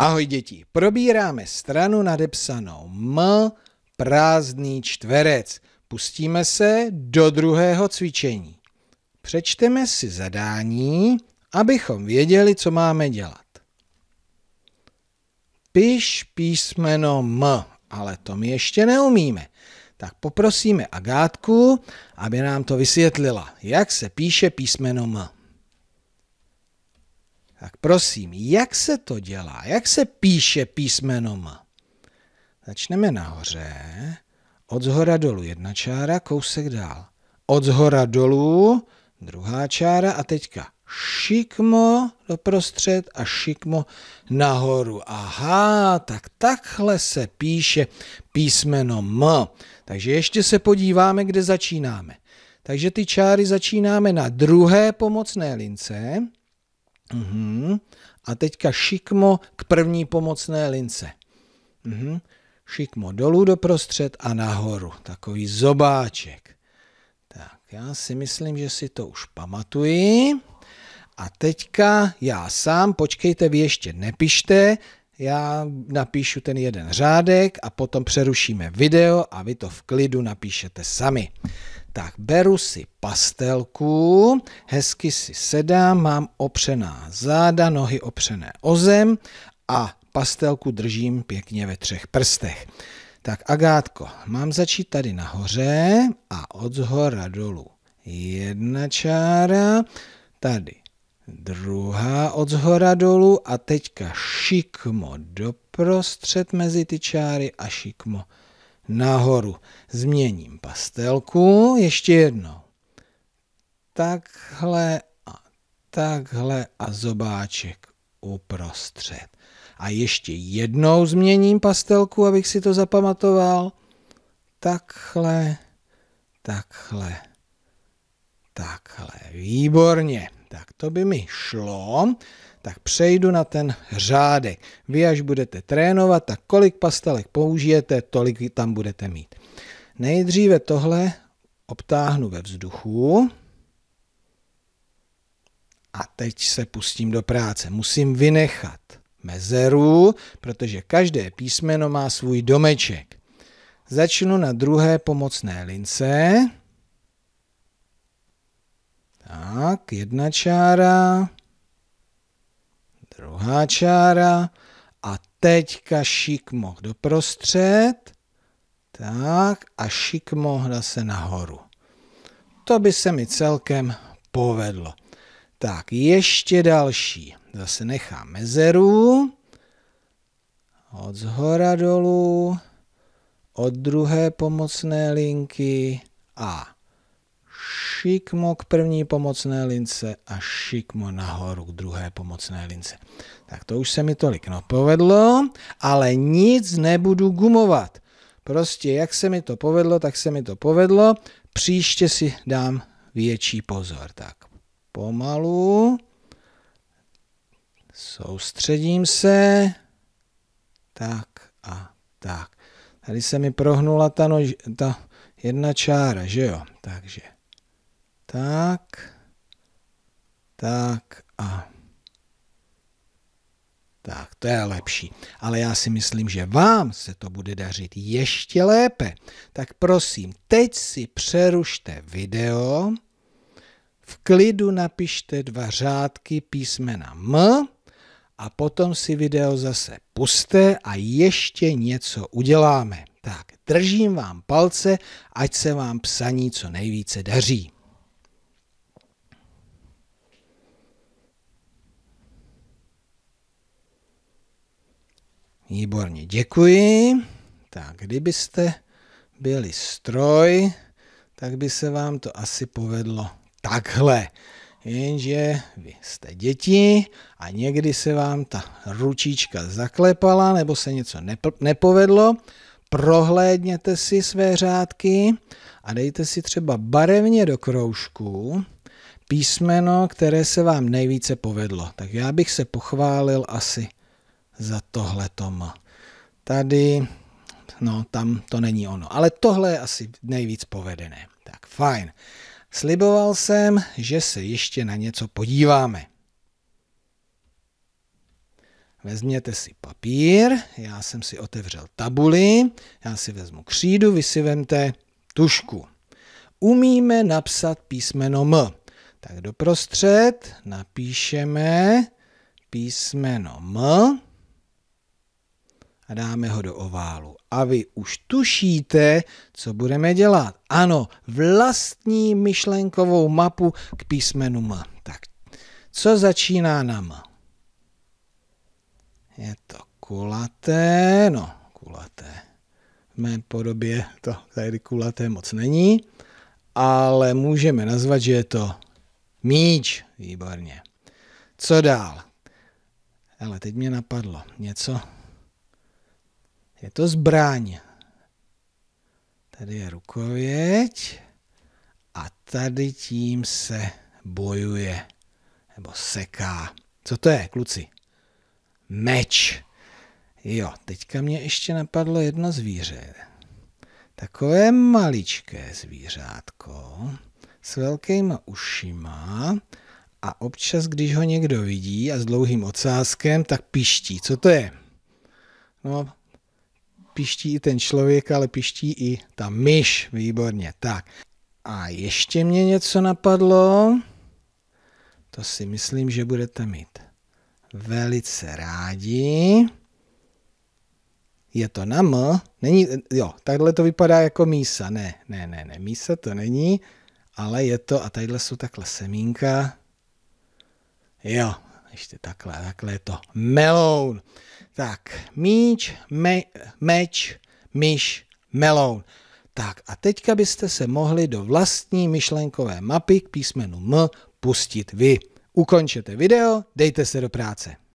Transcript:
Ahoj děti, probíráme stranu nadepsanou M, prázdný čtverec. Pustíme se do druhého cvičení. Přečteme si zadání, abychom věděli, co máme dělat. Piš písmeno M, ale to my ještě neumíme. Tak poprosíme Agátku, aby nám to vysvětlila, jak se píše písmeno M. Tak prosím, jak se to dělá? Jak se píše písmeno M? Začneme nahoře, od zhora dolů jedna čára, kousek dál. Od zhora dolů, druhá čára a teďka šikmo doprostřed a šikmo nahoru. Aha, tak takhle se píše písmeno M. Takže ještě se podíváme, kde začínáme. Takže ty čáry začínáme na druhé pomocné lince Uhum. A teďka šikmo k první pomocné lince. Uhum. Šikmo dolů do prostřed a nahoru. Takový zobáček. Tak, já si myslím, že si to už pamatuji. A teďka já sám, počkejte, vy ještě nepište, já napíšu ten jeden řádek a potom přerušíme video a vy to v klidu napíšete sami tak beru si pastelku, hezky si sedám, mám opřená záda, nohy opřené o zem a pastelku držím pěkně ve třech prstech. Tak Agátko, mám začít tady nahoře a od zhora dolů. Jedna čára, tady druhá od zhora dolů a teďka šikmo doprostřed mezi ty čáry a šikmo nahoru. Změním pastelku ještě jednou. Takhle a takhle a zobáček uprostřed. A ještě jednou změním pastelku, abych si to zapamatoval. Takhle, takhle, takhle. Výborně. Tak to by mi šlo tak přejdu na ten řádek. Vy až budete trénovat, tak kolik pastelek použijete, tolik tam budete mít. Nejdříve tohle obtáhnu ve vzduchu a teď se pustím do práce. Musím vynechat mezeru, protože každé písmeno má svůj domeček. Začnu na druhé pomocné lince. Tak, jedna čára háčára a teďka do doprostřed. Tak a šikmoh zase nahoru. To by se mi celkem povedlo. Tak ještě další. Zase nechám mezeru. Od zhora dolů. Od druhé pomocné linky a šikmo k první pomocné lince a šikmo nahoru k druhé pomocné lince. Tak to už se mi tolik nepovedlo, ale nic nebudu gumovat. Prostě jak se mi to povedlo, tak se mi to povedlo. Příště si dám větší pozor. Tak pomalu, soustředím se, tak a tak. Tady se mi prohnula ta, nož, ta jedna čára, že jo? Takže tak. Tak a tak, to je lepší. Ale já si myslím, že vám se to bude dařit ještě lépe. Tak prosím, teď si přerušte video, v klidu napište dva řádky písmena M a potom si video zase puste a ještě něco uděláme. Tak, držím vám palce, ať se vám psaní co nejvíce daří. Výborně, děkuji. Tak, kdybyste byli stroj, tak by se vám to asi povedlo takhle. Jenže vy jste děti a někdy se vám ta ručička zaklepala nebo se něco nepovedlo, prohlédněte si své řádky a dejte si třeba barevně do kroužku písmeno, které se vám nejvíce povedlo. Tak já bych se pochválil asi za tohle tom Tady, no tam to není ono, ale tohle je asi nejvíc povedené. Tak fajn. Sliboval jsem, že se ještě na něco podíváme. Vezměte si papír, já jsem si otevřel tabuli, já si vezmu křídu, vy si vemte tušku. Umíme napsat písmeno M. Tak doprostřed napíšeme písmeno M a dáme ho do oválu. A vy už tušíte, co budeme dělat. Ano, vlastní myšlenkovou mapu k písmenu M. Tak, co začíná na M? Je to kulaté, no, kulaté. V mé podobě to tady kulaté moc není, ale můžeme nazvat, že je to míč. Výborně. Co dál? Ale teď mě napadlo něco, je to zbraň. Tady je rukověď a tady tím se bojuje nebo seká. Co to je, kluci? Meč. Jo, teďka mě ještě napadlo jedno zvíře. Takové maličké zvířátko s velkýma ušima a občas, když ho někdo vidí a s dlouhým ocáskem, tak piští. Co to je? No, piští i ten člověk, ale piští i ta myš. Výborně, tak. A ještě mě něco napadlo. To si myslím, že budete mít velice rádi. Je to na M, není, jo, takhle to vypadá jako mísa, ne, ne, ne, ne, mísa to není, ale je to, a tadyhle jsou takhle semínka, jo, ještě takhle, takhle je to. Meloun. Tak, míč, me, meč, myš, meloun. Tak a teďka byste se mohli do vlastní myšlenkové mapy k písmenu M pustit vy. Ukončete video, dejte se do práce.